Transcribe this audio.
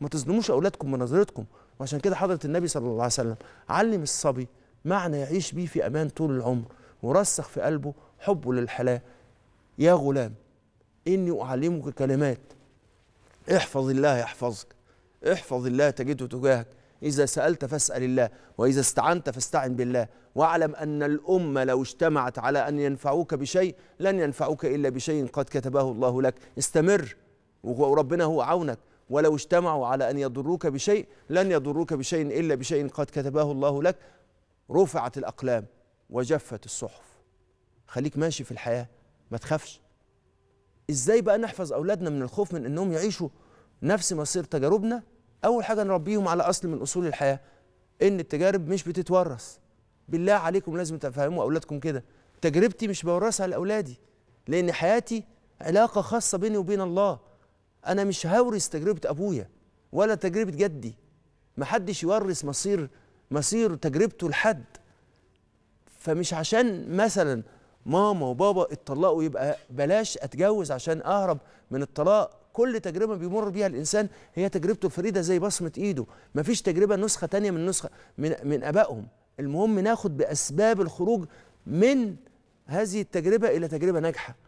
ما تظلموش اولادكم بنظرتكم وعشان كده حضره النبي صلى الله عليه وسلم علم الصبي معنى يعيش بيه في امان طول العمر ورسخ في قلبه حبه للحلال يا غلام اني اعلمك كلمات احفظ الله يحفظك احفظ الله تجده تجاهك إذا سألت فاسأل الله وإذا استعنت فاستعن بالله واعلم أن الأمة لو اجتمعت على أن ينفعوك بشيء لن ينفعوك إلا بشيء قد كتبه الله لك استمر وربنا هو عونك ولو اجتمعوا على أن يضروك بشيء لن يضروك بشيء إلا بشيء قد كتبه الله لك رفعت الأقلام وجفت الصحف خليك ماشي في الحياة ما تخافش إزاي بقى نحفظ أولادنا من الخوف من أنهم يعيشوا نفس مصير تجاربنا أول حاجة نربيهم على أصل من أصول الحياة إن التجارب مش بتتورث بالله عليكم لازم تفهموا أولادكم كده تجربتي مش بورثها لأولادي لأن حياتي علاقة خاصة بيني وبين الله انا مش هورث تجربه ابويا ولا تجربه جدي محدش يورث مصير مصير تجربته لحد فمش عشان مثلا ماما وبابا اتطلقوا يبقى بلاش اتجوز عشان اهرب من الطلاق كل تجربة بيمر بيها الإنسان هي تجربته الفريدة زي بصمة إيده مفيش تجربة نسخة تانية من نسخة من, من أبائهم المهم ناخد بأسباب الخروج من هذه التجربة إلى تجربة ناجحة